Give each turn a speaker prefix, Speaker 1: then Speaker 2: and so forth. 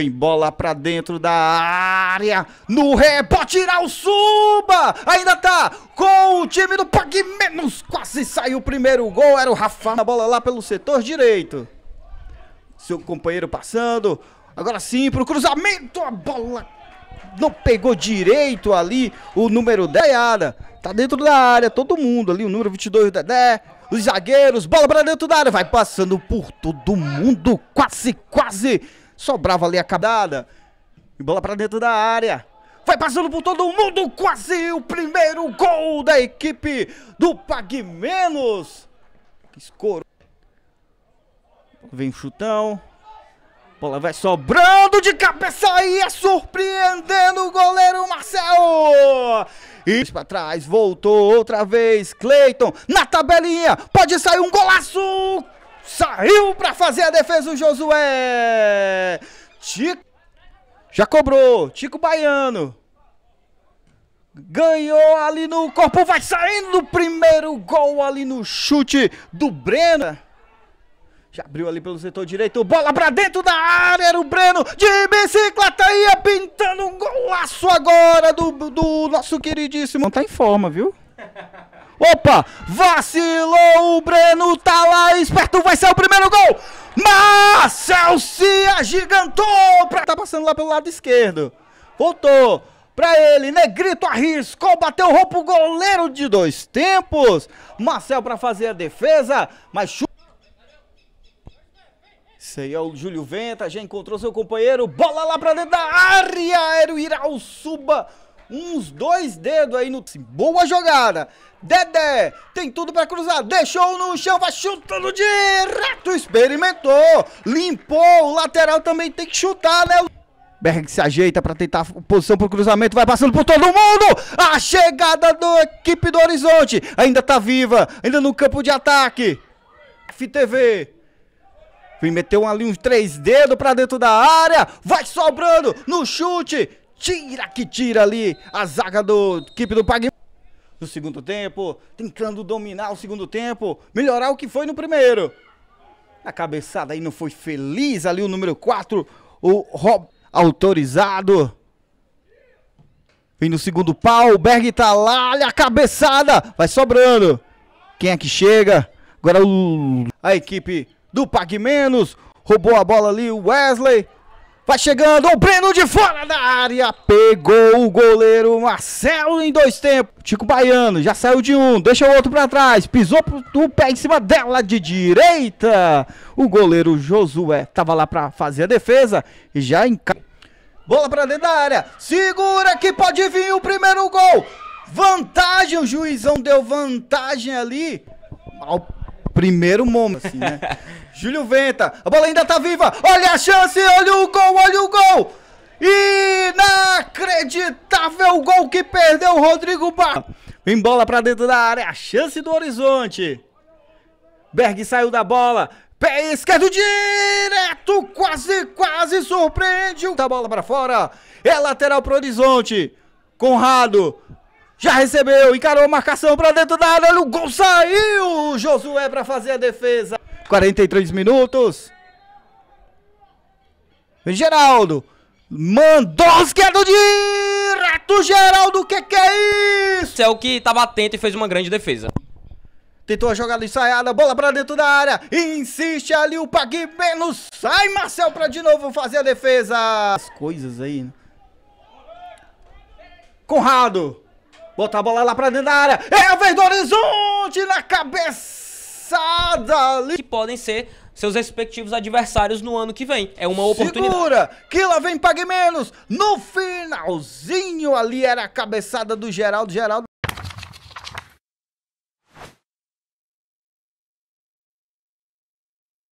Speaker 1: em bola pra dentro da área. No rebote, tirar o Suba. Ainda tá com o time do Pague Menos. Quase saiu o primeiro gol. Era o Rafa a bola lá pelo setor direito. Seu companheiro passando. Agora sim pro cruzamento. A bola não pegou direito ali. O número 10. Tá dentro da área. Todo mundo ali. O número 22, o Dedé os zagueiros, bola para dentro da área, vai passando por todo mundo, quase, quase Sobrava ali a cabada. E bola pra dentro da área. Vai passando por todo mundo, quase o primeiro gol da equipe do Pague Menos. Escorou. Vem chutão. Bola vai sobrando de cabeça e é surpreendendo o goleiro Marcel. E para trás, voltou outra vez. Cleiton na tabelinha. Pode sair um golaço. Saiu para fazer a defesa o Josué. Tico. Já cobrou. Tico Baiano. Ganhou ali no corpo. Vai saindo do primeiro gol ali no chute do Breno. Já abriu ali pelo setor direito. Bola para dentro da área. Era o Breno de bicicleta. Ia pintando um golaço agora do, do nosso queridíssimo. Não tá em forma, viu? Opa, vacilou o Breno, tá lá esperto, vai ser o primeiro gol. Marcel se agigantou. Pra... Tá passando lá pelo lado esquerdo. Voltou pra ele, Negrito arriscou, bateu roupa o goleiro de dois tempos. Marcel pra fazer a defesa, mas chuta. Isso aí é o Júlio Venta, já encontrou seu companheiro. Bola lá pra dentro da área, era o Irau Suba uns dois dedos aí no... Assim, boa jogada! Dedé tem tudo para cruzar, deixou no chão, vai chutando direto, experimentou, limpou, o lateral também tem que chutar, né? Berg se ajeita para tentar posição para o cruzamento, vai passando por todo mundo. A chegada da equipe do Horizonte ainda está viva, ainda no campo de ataque. FTV. Vem meteu ali uns três dedos para dentro da área, vai sobrando no chute tira que tira ali a zaga do equipe do Pag no segundo tempo, tentando dominar o segundo tempo, melhorar o que foi no primeiro. a cabeçada aí não foi feliz ali o número 4, o Rob autorizado. Vem no segundo pau, o Berg tá lá, olha a cabeçada, vai sobrando. Quem é que chega? Agora o... a equipe do Pag Menos, roubou a bola ali o Wesley. Vai chegando o Breno de fora da área. Pegou o goleiro Marcelo em dois tempos. Tico Baiano já saiu de um, deixa o outro para trás. Pisou o pé em cima dela de direita. O goleiro Josué tava lá para fazer a defesa e já enca... Bola para dentro da área. Segura que pode vir o primeiro gol. Vantagem, o juizão deu vantagem ali. Ao primeiro momento, assim, né? Júlio Venta, a bola ainda tá viva, olha a chance, olha o gol, olha o gol! Inacreditável gol que perdeu o Rodrigo Bar. Vem bola pra dentro da área, a chance do horizonte. Berg saiu da bola, pé esquerdo direto, quase, quase surpreende. Da bola pra fora, é lateral pro horizonte. Conrado já recebeu, encarou a marcação para dentro da área, olha o gol saiu! Josué para fazer a defesa. 43 minutos. Geraldo mandou esquerdo é direto, Geraldo, o que, que é isso? É o que estava atento e fez uma grande defesa. Tentou a jogada ensaiada, bola para dentro da área. Insiste ali o Pagui menos. Sai Marcel para de novo fazer a defesa. As coisas aí, né? Conrado. Bota a bola lá pra dentro da área. É a vez do horizonte na cabeçada ali. Que podem ser seus respectivos adversários no ano que vem. É uma oportunidade. Segura, que lá vem pague menos. No finalzinho ali era a cabeçada do Geraldo. Geraldo